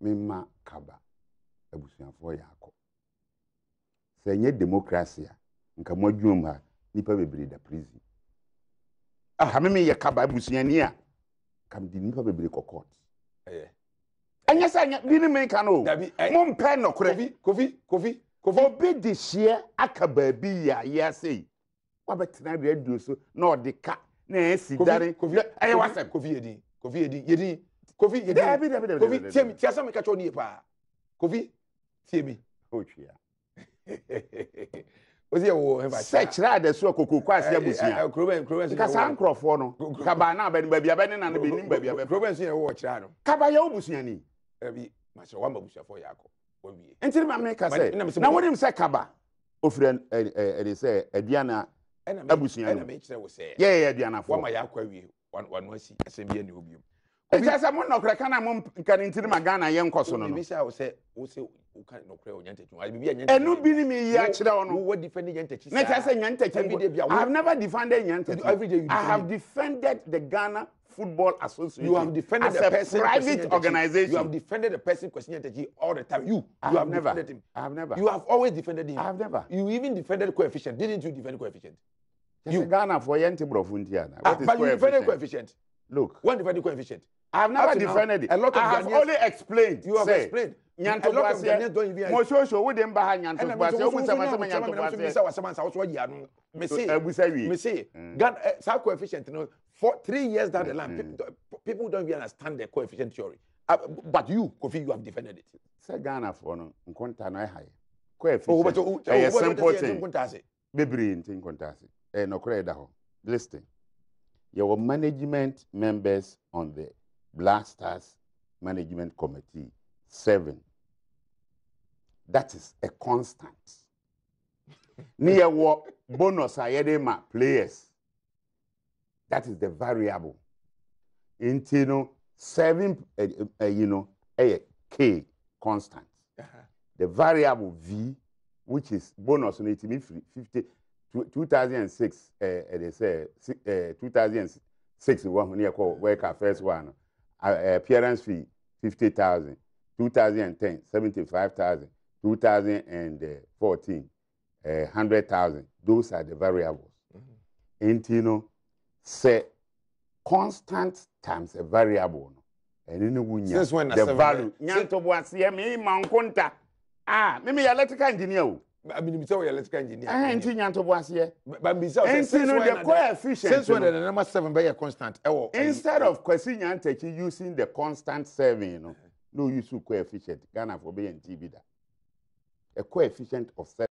mema kaba abusuafoɔ yɛ akɔ sɛ nyɛ democracy a nka mo adwuma mu ha nipa bebree da prison aha meme yɛ kaba abusuani a kam di nipa bebree kɔ court ɛnyɛ sɛ nyɛ bi ne me ka no mo mpɛ nɔkorɛ kofi kofi kofi obi de hyeɛ aka baabi yɛ ayɛ ase yi wabɛtena radio so na ɔde ka na ɛsi dare ɛyɛ wasɛm kofi yɛ din kofi yɛ din yɛ din kofi yɛ di kofi tie mi tie asɛm kakyɛw ni yɛ paa kofi tie mi. o tuya. o si yɛ wo hɛn ba. sɛ kyerɛ adɛsɛ koko kɔ ase abusua. kurobɛn kurobɛn si yɛ wo kasa nkurɔfoɔ no kaba ana abɛ baabi abɛ ne nane bɛ nim baabi abɛ. kurobɛn si yɛ wo wɔ kyerɛ ano. kaba yɛ wo busuani. ɛbi masɛ wa ma busuafo yɛ akɔ wɔn wie. ntiri maa mi ka sɛ na wɔn nim sɛ kaba ofurɛ ɛɛ ɛde sɛ aduana abusua no yɛ yɛ aduanafo. wɔn ma yɛ akɔ awie wɔn wɔn asi asɛm bi yɛ ne ɛkyɛ sɛ mo nɔkorɛ ka na mo nka ne ntiri ma ghana yɛ nkɔ so no no ɛnu bi ni mi yi akyerɛ wɔn no ne kyerɛ sɛ nyantakyi i have never defended nyantakyi i have defended the ghana football association you have defended as a, person, private organization you have defended the person question nyantakyi all the time you you have, have never defended him i have never you have always defended him i have never you even defended coefficient didn't you defend coefficient you ghana for yɛn ti ana ah, what is coefficient but you defended coefficient look when defended coefficient I have never defended it. A lot of I have Ghanaians, only explained. You have say, explained. Nyantobuase. Mo so so wo de mba ha nyantobuase. Omu sama sama nyantobuase. Mi se wasama sa wo yia no. Me say. Ebu say we. Me say. Mm. God eh, sa coefficient no for 3 years down the line mm. people, people don't even understand the coefficient theory. Uh, but you Kofi you have defended it. Say Ghana for no nkonta no e high. Coefficient. Oh but oh, oh, eh simple thing. Bebree ntin nkonta ase. Eh no kra da ho. Listen. Your management members on the Blasters Management Committee, seven. That is a constant. Near what bonus I ma players. That is the variable. Into you seven, uh, uh, you know, a K constant. Uh -huh. The variable V, which is bonus on it, 50, 2006, uh, they say, uh, 2006, one when you call worker first one appearance fee fifty thousand two thousand and ten seventy five thousand two thousand and fourteen hundred thousand those are the variables mm-hmm. And you know, say constant times a variable no then we wo nya the value nyantɔboaseɛ meema nkonta a ah, memeyɛ electrical engineer aminimisa o yɛ electrical engineer. ɛn ti nyantobo aseɛ. bambisa ɔsɛ since when na the efficient since when na the number seven bɛ yɛ constant ɛwɔ. instead of kwesi nyantachi using the constant seven no no use co efficient ghana for bɛ yɛ nti bi da a co efficient of seven.